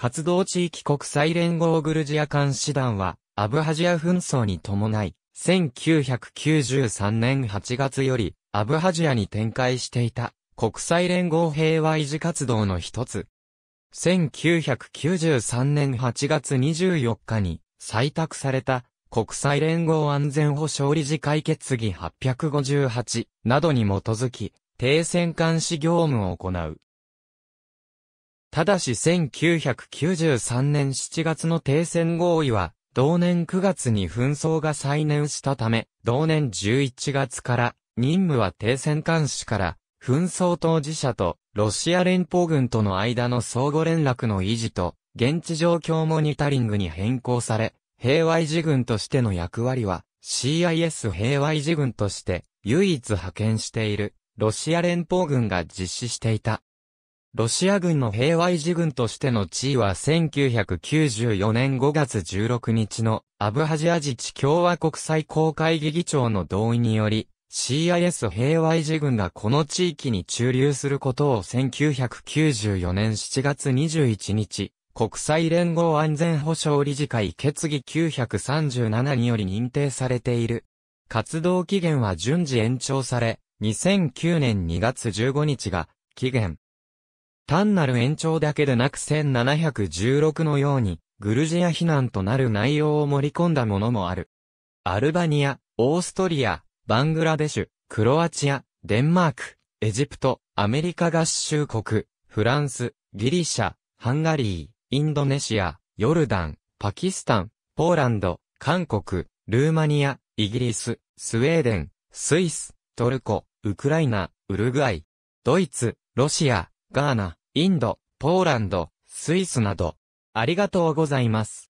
活動地域国際連合グルジア監視団は、アブハジア紛争に伴い、1993年8月より、アブハジアに展開していた、国際連合平和維持活動の一つ。1993年8月24日に、採択された、国際連合安全保障理事会決議858などに基づき、停戦監視業務を行う。ただし1993年7月の停戦合意は、同年9月に紛争が再燃したため、同年11月から任務は停戦監視から、紛争当事者とロシア連邦軍との間の相互連絡の維持と、現地状況モニタリングに変更され、平和維持軍としての役割は、CIS 平和維持軍として唯一派遣しているロシア連邦軍が実施していた。ロシア軍の平和維持軍としての地位は1994年5月16日のアブハジア自治共和国最高会議議長の同意により、CIS 平和維持軍がこの地域に駐留することを1994年7月21日、国際連合安全保障理事会決議937により認定されている。活動期限は順次延長され、2009年2月15日が期限。単なる延長だけでなく1716のように、グルジア避難となる内容を盛り込んだものもある。アルバニア、オーストリア、バングラデシュ、クロアチア、デンマーク、エジプト、アメリカ合衆国、フランス、ギリシャ、ハンガリー、インドネシア、ヨルダン、パキスタン、ポーランド、韓国、ルーマニア、イギリス、スウェーデン、スイス、トルコ、ウクライナ、ウルグアイ、ドイツ、ロシア、ガーナ、インド、ポーランド、スイスなど。ありがとうございます。